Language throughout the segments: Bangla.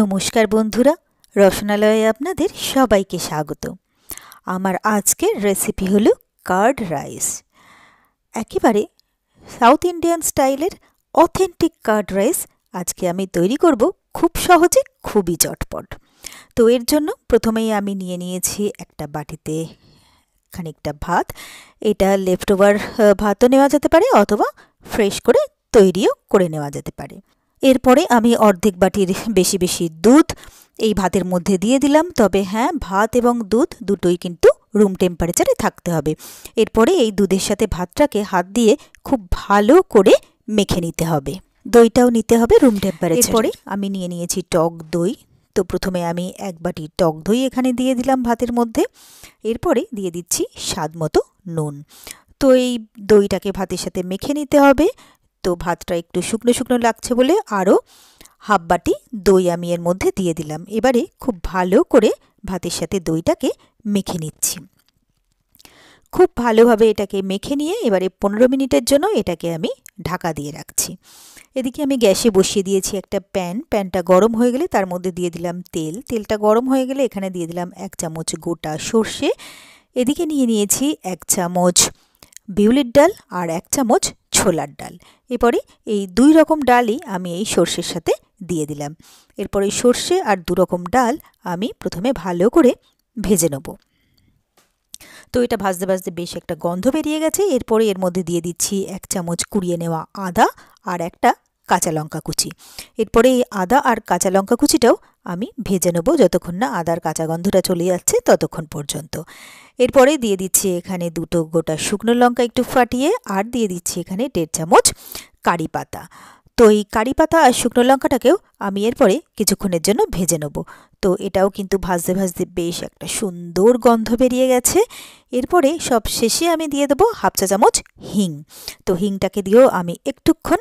নমস্কার বন্ধুরা রসনালয়ে আপনাদের সবাইকে স্বাগত আমার আজকের রেসিপি হলো কার্ড রাইস একেবারে সাউথ ইন্ডিয়ান স্টাইলের অথেন্টিক কার্ড রাইস আজকে আমি তৈরি করব খুব সহজে খুবই চটপট তো এর জন্য প্রথমেই আমি নিয়ে নিয়েছি একটা বাটিতে খানিকটা ভাত এটা লেফট ওভার ভাতও নেওয়া যেতে পারে অথবা ফ্রেশ করে তৈরিও করে নেওয়া যেতে পারে এরপরে আমি অর্ধেক বাটির বেশি বেশি দুধ এই ভাতের মধ্যে দিয়ে দিলাম তবে হ্যাঁ ভাত এবং দুধ দুটোই কিন্তু রুম টেম্পারেচারে থাকতে হবে এরপরে এই দুধের সাথে ভাতটাকে হাত দিয়ে খুব ভালো করে মেখে নিতে হবে দইটাও নিতে হবে রুম টেম্পারেচার পরে আমি নিয়ে নিয়েছি টক দই তো প্রথমে আমি এক বাটি টক দই এখানে দিয়ে দিলাম ভাতের মধ্যে এরপরে দিয়ে দিচ্ছি স্বাদ মতো নুন তো এই দইটাকে ভাতের সাথে মেখে নিতে হবে তো ভাতটা একটু শুকনো শুকনো লাগছে বলে আরও হাফ বাটি দই আমি এর মধ্যে দিয়ে দিলাম এবারে খুব ভালো করে ভাতের সাথে দইটাকে মেখে নিচ্ছি খুব ভালোভাবে এটাকে মেখে নিয়ে এবারে পনেরো মিনিটের জন্য এটাকে আমি ঢাকা দিয়ে রাখছি এদিকে আমি গ্যাসে বসিয়ে দিয়েছি একটা প্যান প্যানটা গরম হয়ে গেলে তার মধ্যে দিয়ে দিলাম তেল তেলটা গরম হয়ে গেলে এখানে দিয়ে দিলাম এক চামচ গোটা সর্ষে এদিকে নিয়ে নিয়েছি এক চামচ বিউলির ডাল আর এক চামচ ছোলার ডাল এরপরে এই দুই রকম ডালই আমি এই সর্ষের সাথে দিয়ে দিলাম এরপরে সর্ষে আর দু রকম ডাল আমি প্রথমে ভালো করে ভেজে নেব তো এটা ভাজতে ভাজতে বেশ একটা গন্ধ বেরিয়ে গেছে এরপরে এর মধ্যে দিয়ে দিচ্ছি এক চামচ কুড়িয়ে নেওয়া আদা আর একটা কাঁচা লঙ্কা কুচি এরপরে এই আদা আর কাঁচা লঙ্কা কুচিটাও আমি ভেজে নেবো যতক্ষণ না আদার কাঁচা গন্ধটা চলে যাচ্ছে ততক্ষণ পর্যন্ত এরপরে দিয়ে দিচ্ছি এখানে দুটো গোটা শুকনো লঙ্কা একটু ফাটিয়ে আর দিয়ে দিচ্ছি এখানে দেড় চামচ কারি পাতা তো এই কারি পাতা আর শুকনো লঙ্কাটাকেও আমি এরপরে কিছুক্ষণের জন্য ভেজে নেব তো এটাও কিন্তু ভাজতে ভাজতে বেশ একটা সুন্দর গন্ধ বেরিয়ে গেছে এরপরে সব শেষে আমি দিয়ে দেবো হাফ চা চামচ হিং তো হিংটাকে দিয়েও আমি একটুক্ষণ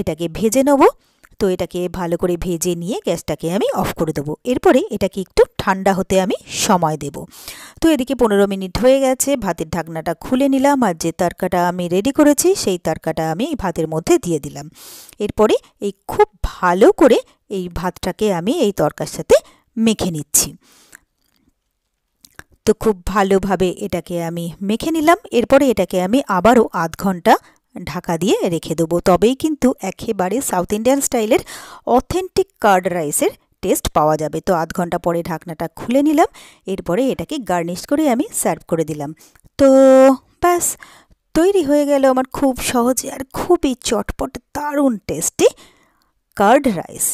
এটাকে ভেজে নেবো তো এটাকে ভালো করে ভেজে নিয়ে গ্যাসটাকে আমি অফ করে দেবো এরপরে এটাকে একটু ঠান্ডা হতে আমি সময় দেব তো এদিকে পনেরো মিনিট হয়ে গেছে ভাতের ঢাকনাটা খুলে নিলাম আর যে তারকাটা আমি রেডি করেছি সেই তারকাটা আমি ভাতের মধ্যে দিয়ে দিলাম এরপরে এই খুব ভালো করে এই ভাতটাকে আমি এই তরকার সাথে মেখে নিচ্ছি তো খুব ভালোভাবে এটাকে আমি মেখে নিলাম এরপরে এটাকে আমি আবারও আধ ঘন্টা ঢাকা দিয়ে রেখে দেবো তবেই কিন্তু একেবারে সাউথ ইন্ডিয়ান স্টাইলের অথেন্টিক কার্ড রাইসের টেস্ট পাওয়া যাবে তো আধ ঘন্টা পরে ঢাকনাটা খুলে নিলাম এরপরে এটাকে গার্নিশ করে আমি সার্ভ করে দিলাম তো ব্যাস তৈরি হয়ে গেল আমার খুব সহজে আর খুবই চটপট দারুণ টেস্টি কার্ড রাইস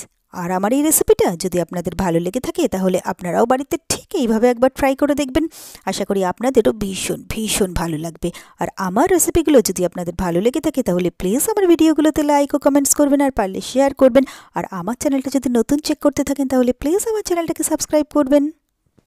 আর আমার এই রেসিপিটা যদি আপনাদের ভালো লেগে থাকে তাহলে আপনারাও বাড়িতে ঠিক এইভাবে একবার ট্রাই করে দেখবেন আশা করি আপনাদেরও ভীষণ ভীষণ ভালো লাগবে আর আমার রেসিপিগুলো যদি আপনাদের ভালো লেগে থাকে তাহলে প্লিজ আমার ভিডিওগুলোতে লাইক ও কমেন্টস করবেন আর পারলে শেয়ার করবেন আর আমার চ্যানেলটা যদি নতুন চেক করতে থাকেন তাহলে প্লিজ আমার চ্যানেলটাকে সাবস্ক্রাইব করবেন